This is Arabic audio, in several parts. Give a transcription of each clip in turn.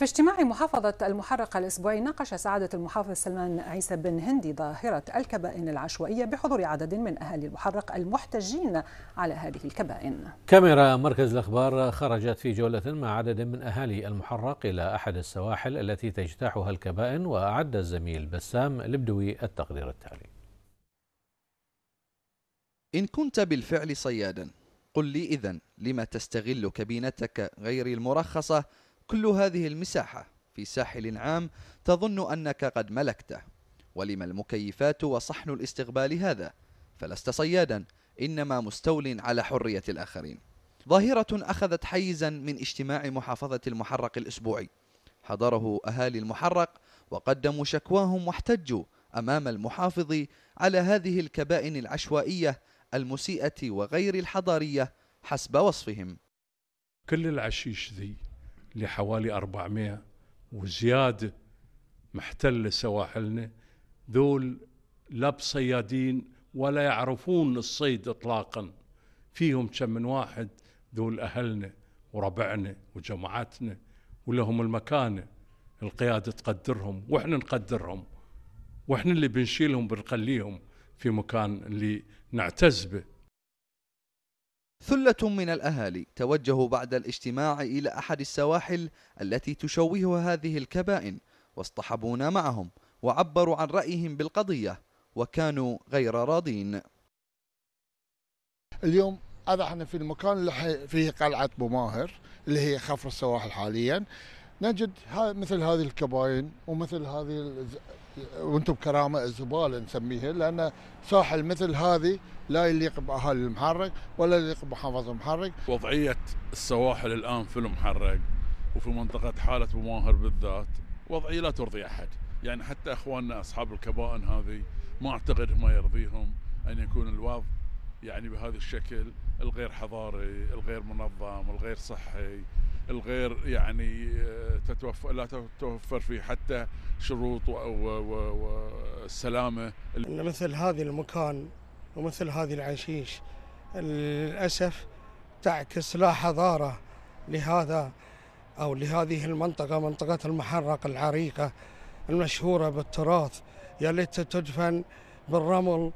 في اجتماع محافظة المحرقة الأسبوعي ناقش سعادة المحافظ سلمان عيسى بن هندي ظاهرة الكبائن العشوائية بحضور عدد من أهالي المحرق المحتجين على هذه الكبائن كاميرا مركز الأخبار خرجت في جولة مع عدد من أهالي المحرق إلى أحد السواحل التي تجتاحها الكبائن وأعد الزميل بسام لبدوي التقدير التالي إن كنت بالفعل صيادا قل لي إذا لما تستغل كبينتك غير المرخصة كل هذه المساحة في ساحل عام تظن أنك قد ملكته ولم المكيفات وصحن الاستقبال هذا فلست صيادا إنما مستول على حرية الآخرين ظاهرة أخذت حيزا من اجتماع محافظة المحرق الأسبوعي حضره أهالي المحرق وقدموا شكواهم واحتجوا أمام المحافظ على هذه الكبائن العشوائية المسيئة وغير الحضارية حسب وصفهم كل العشيش ذي لحوالي 400 وزياده محتله سواحلنا ذول لا بصيادين ولا يعرفون الصيد اطلاقا فيهم كم من واحد ذول اهلنا وربعنا وجماعتنا ولهم المكانه القياده تقدرهم واحنا نقدرهم واحنا اللي بنشيلهم بنقليهم في مكان اللي نعتز به ثلة من الأهالي توجهوا بعد الاجتماع إلى أحد السواحل التي تشوهها هذه الكبائن واصطحبونا معهم وعبروا عن رأيهم بالقضية وكانوا غير راضين اليوم هذا احنا في المكان اللي فيه قلعة بماهر اللي هي خفر السواحل حاليا نجد مثل هذه الكباين ومثل هذه وانتم بكرامه الزباله نسميها لان ساحل مثل هذه لا يليق باهالي المحرق ولا يليق بمحافظه المحرق. وضعيه السواحل الان في المحرق وفي منطقه حاله بماهر بالذات وضعيه لا ترضي احد، يعني حتى اخواننا اصحاب الكبائن هذه ما اعتقد ما يرضيهم ان يكون الوضع يعني بهذا الشكل الغير حضاري، الغير منظم، الغير صحي، الغير يعني آه، تتوفر لا تتوفر فيه حتى شروط والسلامه ان مثل هذا المكان ومثل هذه العشيش للاسف تعكس لا حضاره لهذا او لهذه المنطقه منطقه المحرق العريقه المشهوره بالتراث يا ليت تدفن بالرمل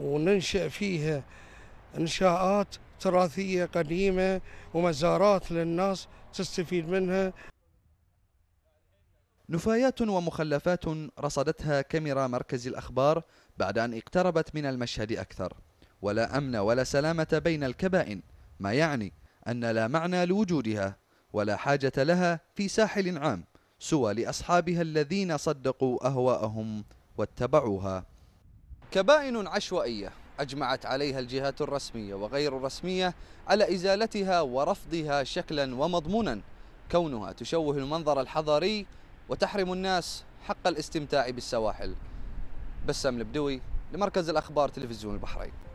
وننشئ فيها انشاءات تراثيه قديمه ومزارات للناس تستفيد منها نفايات ومخلفات رصدتها كاميرا مركز الأخبار بعد أن اقتربت من المشهد أكثر ولا أمن ولا سلامة بين الكبائن ما يعني أن لا معنى لوجودها ولا حاجة لها في ساحل عام سوى لأصحابها الذين صدقوا أهواءهم واتبعوها كبائن عشوائية أجمعت عليها الجهات الرسمية وغير الرسمية على إزالتها ورفضها شكلا ومضمونا كونها تشوه المنظر الحضاري وتحرم الناس حق الاستمتاع بالسواحل بسام البدوي لمركز الأخبار تلفزيون البحرين